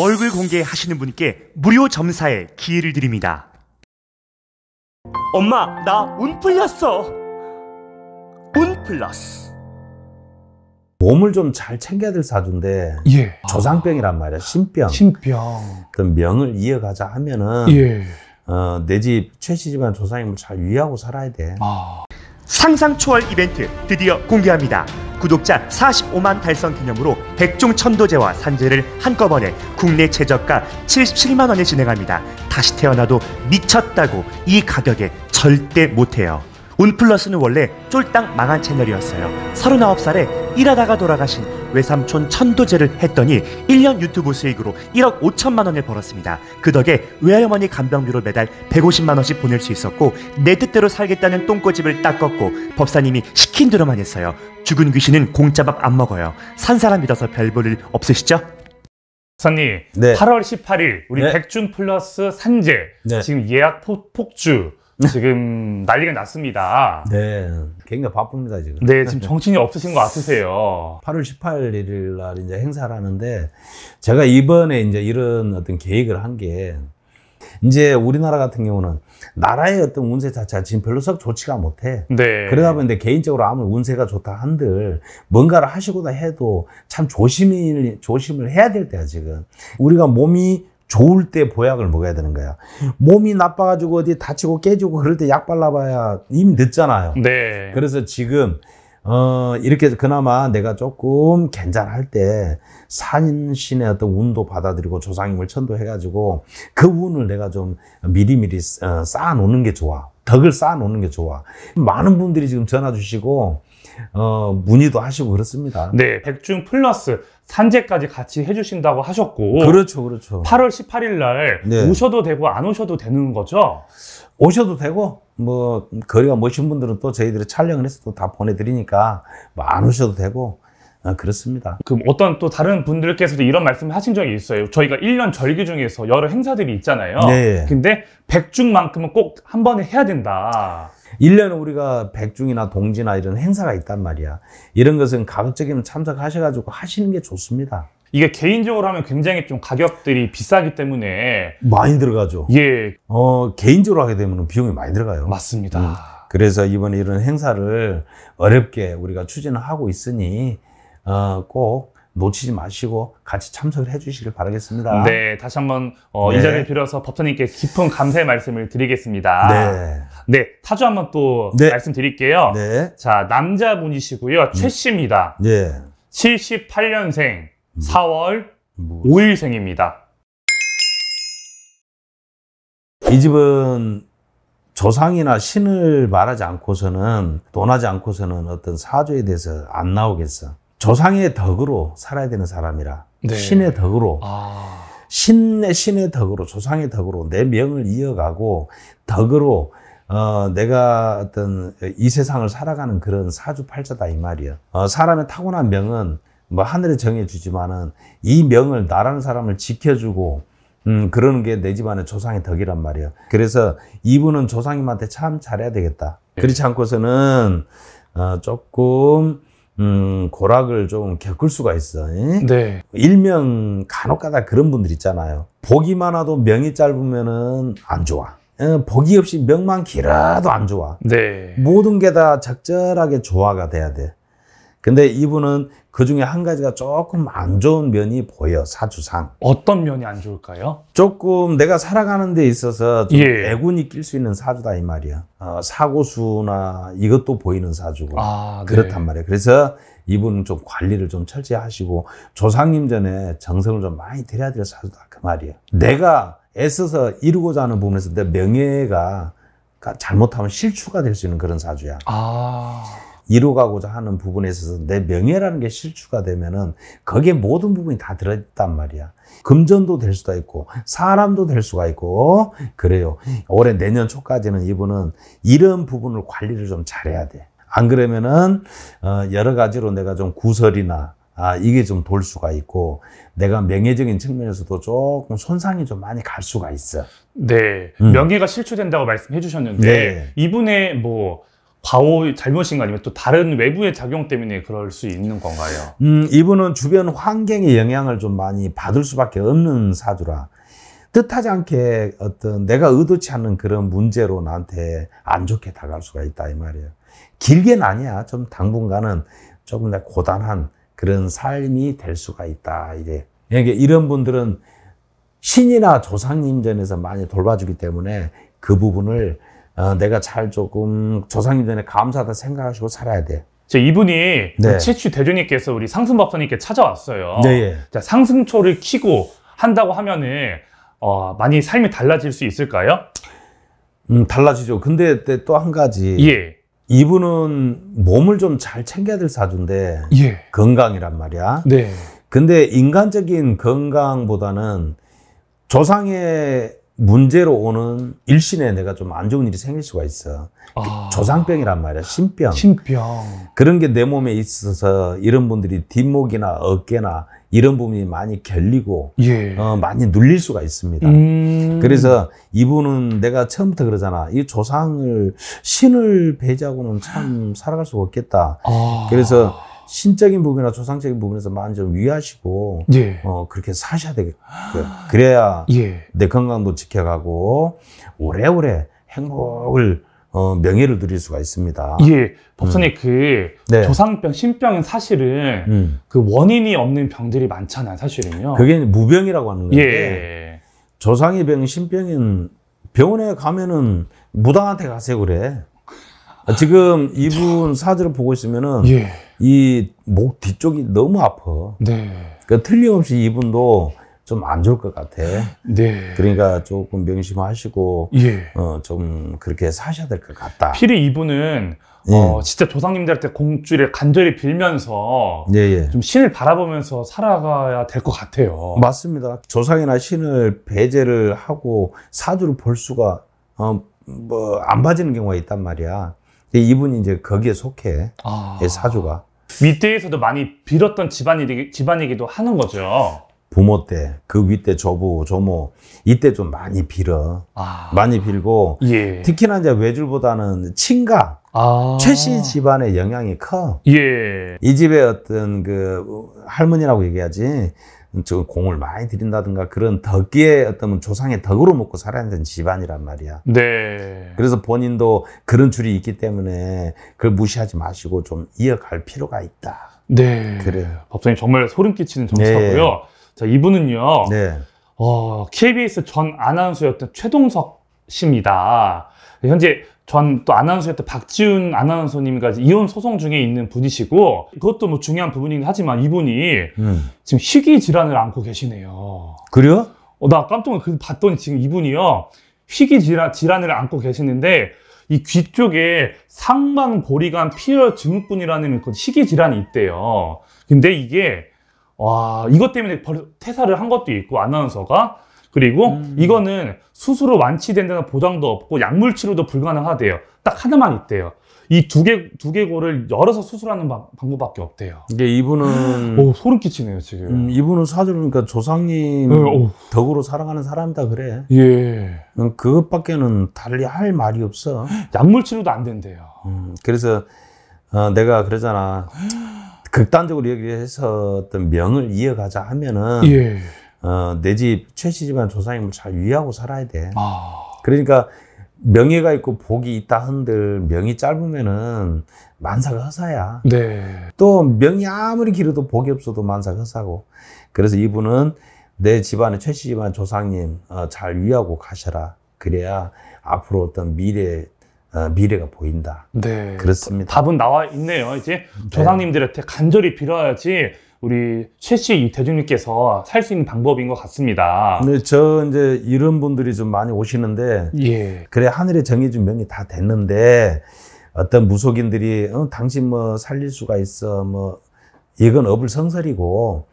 얼굴 공개하시는 분께 무료 점사에 기회를 드립니다. 엄마, 나 운 풀렸어. 운 플러스. 몸을 좀 잘 챙겨야 될 사주인데 예. 조상병이란 말이야 신병 신병 그 명을 이어가자 하면은 예. 어, 내집 최 씨 집안 조상님을 잘위하고 살아야 돼 아. 상상 초월 이벤트 드디어 공개합니다. 구독자 45만 달성 기념으로 백종 천도제와 산재를 한꺼번에 국내 최저가 77만 원에 진행합니다. 다시 태어나도 미쳤다고 이 가격에 절대 못해요. 온플러스는 원래 쫄딱 망한 채널이었어요. 39살에 일하다가 돌아가신 외삼촌 천도제를 했더니 1년 유튜브 수익으로 1억 5천만 원을 벌었습니다. 그 덕에 외할머니 간병비로 매달 150만 원씩 보낼 수 있었고 내 뜻대로 살겠다는 똥꼬집을 닦았고 법사님이 시킨 대로만 했어요. 죽은 귀신은 공짜밥 안 먹어요. 산 사람 믿어서 별볼일 없으시죠? 선님, 네. 8월 18일 우리 네. 백준 플러스 산재 네. 지금 예약 폭주 지금 난리가 났습니다. 네. 굉장히 바쁩니다, 지금. 네, 지금 정신이 없으신 것 같으세요. 8월 18일 날 이제 행사를 하는데 제가 이번에 이제 이런 어떤 계획을 한 게 이제 우리나라 같은 경우는 나라의 어떤 운세 자체가 지금 별로 썩 좋지가 못해. 네. 그러다 보니 개인적으로 아무리 운세가 좋다 한들 뭔가를 하시고다 해도 참조심이 조심을 해야 될 때야, 지금. 우리가 몸이 좋을 때 보약을 먹어야 되는 거야. 몸이 나빠가지고 어디 다치고 깨지고 그럴 때 약 발라봐야 이미 늦잖아요. 네. 그래서 지금 어 이렇게 그나마 내가 조금 괜찮할 때 산신의 어떤 운도 받아들이고 조상님을 천도해가지고 그 운을 내가 좀 미리미리 어, 쌓아놓는 게 좋아. 덕을 쌓아놓는 게 좋아. 많은 분들이 지금 전화 주시고 어, 문의도 하시고 그렇습니다. 네, 백중 플러스 산재까지 같이 해주신다고 하셨고. 그렇죠, 그렇죠. 8월 18일 날 네. 오셔도 되고 안 오셔도 되는 거죠? 오셔도 되고, 뭐, 거리가 멋진 분들은 또 저희들이 촬영을 해서 또 다 보내드리니까, 뭐 안 오셔도 되고, 아, 그렇습니다. 그럼 어떤 또 다른 분들께서도 이런 말씀을 하신 적이 있어요. 저희가 1년 절기 중에서 여러 행사들이 있잖아요. 네. 근데 백중만큼은 꼭 한 번에 해야 된다. 1년에 우리가 백중이나 동지나 이런 행사가 있단 말이야. 이런 것은 가급적이면 참석하셔가지고 하시는 게 좋습니다. 이게 개인적으로 하면 굉장히 좀 가격들이 비싸기 때문에 많이 들어가죠. 예. 어, 개인적으로 하게 되면 비용이 많이 들어가요. 맞습니다. 음. 그래서 이번에 이런 행사를 어렵게 우리가 추진 하고 있으니 어, 꼭 놓치지 마시고 같이 참석을 해주시길 바라겠습니다. 네, 다시 한번 어, 네. 이 자리를 빌어서 버터님께 깊은 감사의 말씀을 드리겠습니다. 네, 네 타조 한번 또 네. 말씀드릴게요. 네, 자 남자분이시고요, 음. 최 씨입니다. 네, 78년생 4월 음. 뭐. 5일생입니다. 이 집은 조상이나 신을 말하지 않고서는 논하지 않고서는 어떤 사조에 대해서 안 나오겠어. 조상의 덕으로 살아야 되는 사람이라 네. 신의 덕으로 아. 신의 신의 덕으로 조상의 덕으로 내 명을 이어가고 덕으로 어, 내가 어떤 이 세상을 살아가는 그런 사주팔자다 이 말이야. 어, 사람의 타고난 명은 뭐 하늘에 정해주지만은 이 명을 나라는 사람을 지켜주고 음, 그러는 게 내 집안의 조상의 덕이란 말이야. 그래서 이분은 조상님한테 참 잘해야 되겠다. 그렇지 네. 않고서는 어, 조금 음, 고락을 좀 겪을 수가 있어. 이? 네. 일명 간혹가다 그런 분들 있잖아요. 보기만 하도 명이 짧으면은 안 좋아. 예, 보기 없이 명만 길어도 안 좋아. 네. 모든 게 다 적절하게 조화가 돼야 돼. 근데 이분은 그 중에 한 가지가 조금 안 좋은 면이 보여, 사주상. 어떤 면이 안 좋을까요? 조금 내가 살아가는 데 있어서 좀 예. 애군이 낄 수 있는 사주다, 이 말이야. 어, 사고수나 이것도 보이는 사주고. 아, 네. 그렇단 말이야. 그래서 이분은 좀 관리를 좀 철저히 하시고, 조상님 전에 정성을 좀 많이 들여야 될 사주다, 그 말이야. 내가 애써서 이루고자 하는 부분에서 내 명예가 그러니까 잘못하면 실추가 될 수 있는 그런 사주야. 아. 이루가고자 하는 부분에 있어서 내 명예라는 게 실추가 되면은 거기에 모든 부분이 다 들어있단 말이야. 금전도 될 수도 있고 사람도 될 수가 있고 그래요. 올해 내년 초까지는 이분은 이런 부분을 관리를 좀 잘해야 돼. 안 그러면은 어, 여러 가지로 내가 좀 구설이나 아, 이게 좀 돌 수가 있고, 내가 명예적인 측면에서도 조금 손상이 좀 많이 갈 수가 있어. 네. 음. 명예가 실추된다고 말씀해 주셨는데, 네. 이분의 뭐, 바오 잘못인가 아니면 또 다른 외부의 작용 때문에 그럴 수 있는 건가요? 음, 이분은 주변 환경의 영향을 좀 많이 받을 수밖에 없는 사주라. 뜻하지 않게 어떤 내가 의도치 않은 그런 문제로 나한테 안 좋게 다가올 수가 있다 이 말이에요. 길게는 아니야. 좀 당분간은 조금 내 고단한 그런 삶이 될 수가 있다. 이게 그러니까 이런 분들은 신이나 조상님 전에서 많이 돌봐주기 때문에 그 부분을 어, 내가 잘 조금 조상님들에 감사하다 생각하시고 살아야 돼. 자, 이분이 네. 치취 대주님께서 우리 상승 박사님께 찾아왔어요. 네. 예. 자, 상승초를 키고 한다고 하면은 어, 많이 삶이 달라질 수 있을까요? 음, 달라지죠. 근데 또 한 가지. 예. 이분은 몸을 좀 잘 챙겨야 될 사주인데 예. 건강이란 말이야. 네. 근데 인간적인 건강보다는 조상의 문제로 오는 일신에 내가 좀 안 좋은 일이 생길 수가 있어. 아. 조상병이란 말이야. 신병. 신병. 그런 게 내 몸에 있어서 이런 분들이 뒷목이나 어깨나 이런 부분이 많이 결리고 예. 어, 많이 눌릴 수가 있습니다. 음. 그래서 이분은 내가 처음부터 그러잖아. 이 조상을 신을 배제하고는 참 살아갈 수가 없겠다. 아. 그래서 신적인 부분이나 조상적인 부분에서 많이 좀 유의하시고 예. 어, 그렇게 사셔야 되겠고요. 그래야 예. 내 건강도 지켜가고 오래오래 행복을 어, 명예를 드릴 수가 있습니다. 예, 법사님 음. 그 네. 조상병, 신병은 사실은 음. 그 원인이 없는 병들이 많잖아요, 사실은요. 그게 무병이라고 하는 건데 예. 조상의 병, 신병인 병원에 가면은 무당한테 가세요 그래. 아, 지금 이분 사주를 보고 있으면은 예. 이목 뒤쪽이 너무 아파. 네. 그러니까 틀림없이 이분도 좀 안 좋을 것 같아. 네. 그러니까 조금 명심하시고 예. 어좀 그렇게 사셔야 될 것 같다. 필히 이분은 예. 어 진짜 조상님들한테 공주를 간절히 빌면서 예예. 예. 좀 신을 바라보면서 살아가야 될 것 같아요. 맞습니다. 조상이나 신을 배제를 하고 사주를 볼 수가 어, 뭐안 봐지는 경우가 있단 말이야. 이분이 이제 거기에 속해. 아. 사주가. 밑대에서도 많이 빌었던 집안이, 집안이기도 하는 거죠. 부모 때, 그 윗대 조부, 조모, 이때 좀 많이 빌어. 아. 많이 빌고, 예. 특히나 이제 외줄보다는 친가, 아. 최씨 집안의 영향이 커. 예. 이 집에 어떤 그, 할머니라고 얘기하지, 저 공을 많이 들인다든가 그런 덕기에 어떤 조상의 덕으로 먹고 살아야 되는 집안이란 말이야. 네. 그래서 본인도 그런 줄이 있기 때문에 그걸 무시하지 마시고 좀 이어갈 필요가 있다. 네. 그래요. 법사님 정말 소름 끼치는 정치고요. 네. 자, 이분은요. 네. 어, KBS 전 아나운서였던 최동석 씨입니다. 현재 전 또 아나운서였던 박지훈 아나운서님까지 이혼 소송 중에 있는 분이시고 그것도 뭐 중요한 부분이긴 하지만 이분이 음. 지금 희귀 질환을 안고 계시네요. 그래요? 어, 나 깜짝 놀 봤더니 지금 이분이요 희귀 질환, 질환을 안고 계시는데 이 귀 쪽에 상반고리관 피어 증후군이라는 그 희귀 질환이 있대요. 근데 이게 와 이것 때문에 퇴사를 한 것도 있고 아나운서가 그리고 음. 이거는 수술로 완치된다는 보장도 없고 약물 치료도 불가능하대요. 딱 하나만 있대요. 이 두 개 두개골을 열어서 수술하는 방, 법밖에 없대요. 이게 이분은 오, 소름 끼치네요 지금. 음, 이분은 사주니까 조상님 네, 덕으로 사랑하는 사람이다 그래. 예. 음, 그것밖에는 달리 할 말이 없어. 약물 치료도 안 된대요. 음, 그래서 어, 내가 그러잖아. 극단적으로 얘기해서 어떤 명을 이어가자 하면은 예. 어, 내 집 최씨 지만 조상님을 잘위하고 살아야 돼. 아. 그러니까 명예가 있고 복이 있다 한들 명이 짧으면은 만사가 허사야. 네. 또 명이 아무리 길어도 복이 없어도 만사가 허사고. 그래서 이분은 내 집안의 최씨 지만 조상님 어, 잘위하고 가셔라. 그래야 앞으로 어떤 미래 어, 미래가 보인다. 네. 그렇습니다. 답은 나와 있네요. 이제 네. 조상님들한테 간절히 빌어야지 우리 최씨 대중님께서 살 수 있는 방법인 것 같습니다. 네, 저 이제 이런 분들이 좀 많이 오시는데, 예. 그래 하늘에 정해준 명이 다 됐는데 어떤 무속인들이 어, 당신 뭐 살릴 수가 있어, 뭐 이건 업을 성설이고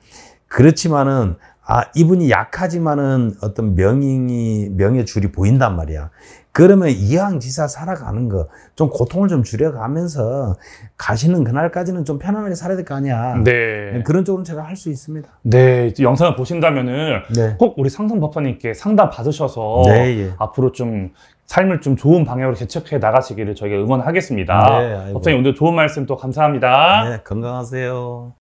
그렇지만은 아, 이분이 약하지만은 어떤 명인이, 명예줄이 보인단 말이야. 그러면 이왕 지사 살아가는 거, 좀 고통을 좀 줄여가면서 가시는 그날까지는 좀 편안하게 살아야 될 거 아니야. 네. 네 그런 쪽으로 제가 할 수 있습니다. 네. 영상을 보신다면은 네. 꼭 우리 상담 법사님께 상담 받으셔서 네, 예. 앞으로 좀 삶을 좀 좋은 방향으로 개척해 나가시기를 저희가 응원하겠습니다. 네, 법사님 오늘 좋은 말씀 또 감사합니다. 네. 건강하세요.